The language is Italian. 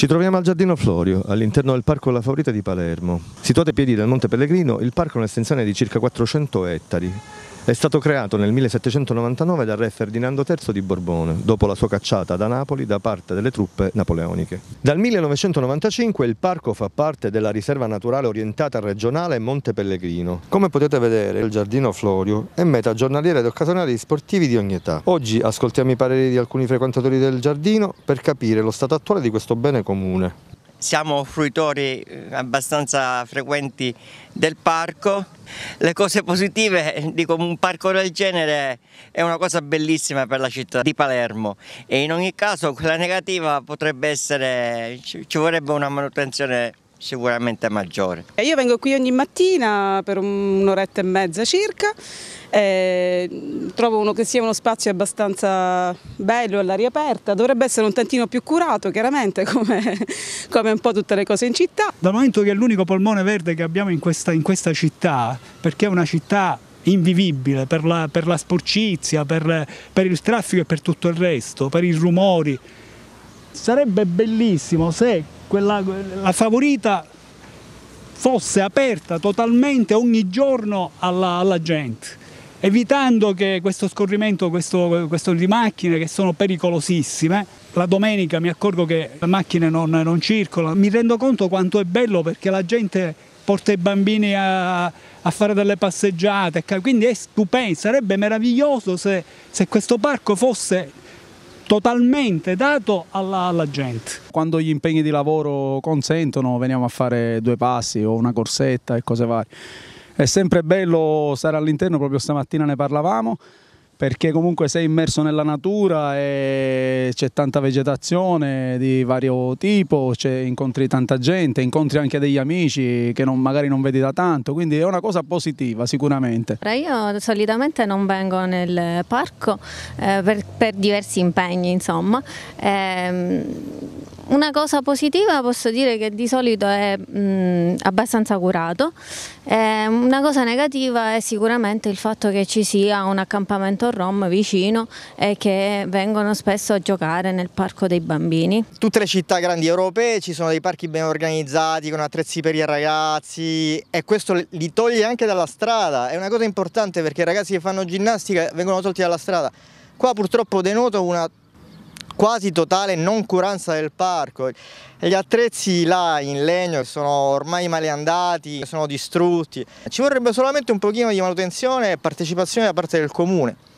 Ci troviamo al Giardino Florio, all'interno del Parco La Favorita di Palermo. Situato ai piedi del Monte Pellegrino, il parco è un'estensione di circa 400 ettari è stato creato nel 1799 dal re Ferdinando III di Borbone, dopo la sua cacciata da Napoli da parte delle truppe napoleoniche. Dal 1995 il parco fa parte della riserva naturale orientata regionale Monte Pellegrino. Come potete vedere, il giardino Florio è meta giornaliera ed occasionale di sportivi di ogni età. Oggi ascoltiamo i pareri di alcuni frequentatori del giardino per capire lo stato attuale di questo bene comune siamo fruitori eh, abbastanza frequenti del parco. Le cose positive di un parco del genere è una cosa bellissima per la città di Palermo e in ogni caso quella negativa potrebbe essere, ci vorrebbe una manutenzione sicuramente maggiore. Io vengo qui ogni mattina per un'oretta e mezza circa, e trovo uno che sia uno spazio abbastanza bello all'aria aperta, dovrebbe essere un tantino più curato chiaramente come, come, un po' tutte le cose in città. Dal momento che è l'unico polmone verde che abbiamo in questa, in questa città, perché è una città invivibile per la, per la sporcizia, per, per il traffico e per tutto il resto, per i rumori, sarebbe bellissimo se quella, la favorita fosse aperta totalmente ogni giorno alla, alla gente, evitando che questo scorrimento, questo, questo, di macchine che sono pericolosissime, la domenica mi accorgo che le macchine non, non circolano, mi rendo conto quanto è bello perché la gente porta i bambini a, a fare delle passeggiate, quindi è stupendo, sarebbe meraviglioso se, se questo parco fosse totalmente dato alla, alla, gente. Quando gli impegni di lavoro consentono veniamo a fare due passi o una corsetta e cose varie. È sempre bello stare all'interno, proprio stamattina ne parlavamo, perché comunque sei immerso nella natura e c'è tanta vegetazione di vario tipo, incontri tanta gente, incontri anche degli amici che non, magari non vedi da tanto, quindi è una cosa positiva sicuramente. Io solitamente non vengo nel parco eh, per, per, diversi impegni insomma. Eh, una cosa positiva posso dire che di solito è mh, mm, abbastanza curato, eh, una cosa negativa è sicuramente il fatto che ci sia un accampamento rom vicino e che vengono spesso a giocare nel parco dei bambini. Tutte le città grandi europee ci sono dei parchi ben organizzati con attrezzi per i ragazzi e questo li toglie anche dalla strada, è una cosa importante perché i ragazzi che fanno ginnastica vengono tolti dalla strada. Qua purtroppo denoto una quasi totale noncuranza del parco. Gli attrezzi là in legno sono ormai maleandati, sono distrutti. Ci vorrebbe solamente un pochino di manutenzione e partecipazione da parte del comune.